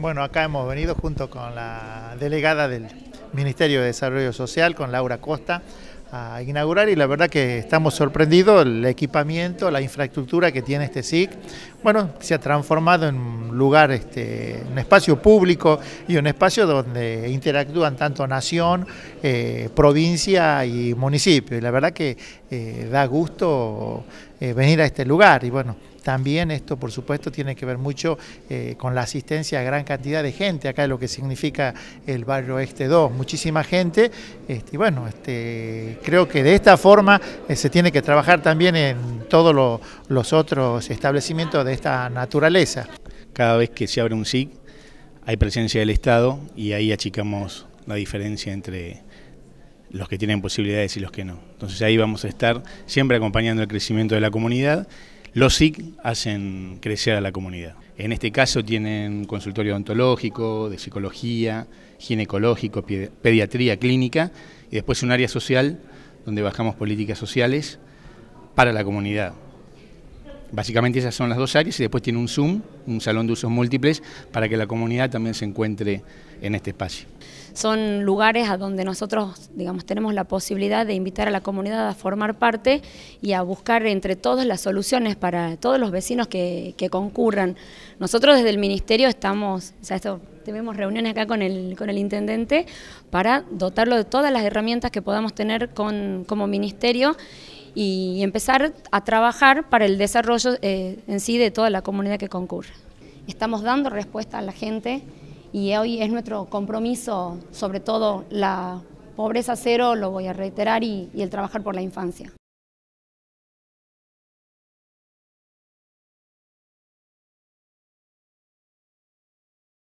Bueno, acá hemos venido junto con la delegada del Ministerio de Desarrollo Social, con Laura Costa, a inaugurar y la verdad que estamos sorprendidos el equipamiento, la infraestructura que tiene este SIC. Bueno, se ha transformado en un lugar, este, un espacio público y un espacio donde interactúan tanto nación, eh, provincia y municipio. Y la verdad que eh, da gusto eh, venir a este lugar y bueno, también esto, por supuesto, tiene que ver mucho eh, con la asistencia a gran cantidad de gente acá, lo que significa el barrio Este 2. Muchísima gente, este, y bueno, este, creo que de esta forma eh, se tiene que trabajar también en todos los otros establecimientos de esta naturaleza. Cada vez que se abre un SIC hay presencia del Estado y ahí achicamos la diferencia entre los que tienen posibilidades y los que no. Entonces ahí vamos a estar siempre acompañando el crecimiento de la comunidad los SIC hacen crecer a la comunidad. En este caso tienen consultorio odontológico, de psicología, ginecológico, pediatría clínica y después un área social donde bajamos políticas sociales para la comunidad. Básicamente esas son las dos áreas y después tiene un Zoom, un salón de usos múltiples, para que la comunidad también se encuentre en este espacio. Son lugares a donde nosotros, digamos, tenemos la posibilidad de invitar a la comunidad a formar parte y a buscar entre todos las soluciones para todos los vecinos que, concurran. Nosotros desde el Ministerio estamos, o sea, esto, tenemos reuniones acá con el, con el Intendente para dotarlo de todas las herramientas que podamos tener como Ministerio y empezar a trabajar para el desarrollo eh, en sí de toda la comunidad que concurre. Estamos dando respuesta a la gente y hoy es nuestro compromiso, sobre todo la pobreza cero, lo voy a reiterar, y el trabajar por la infancia.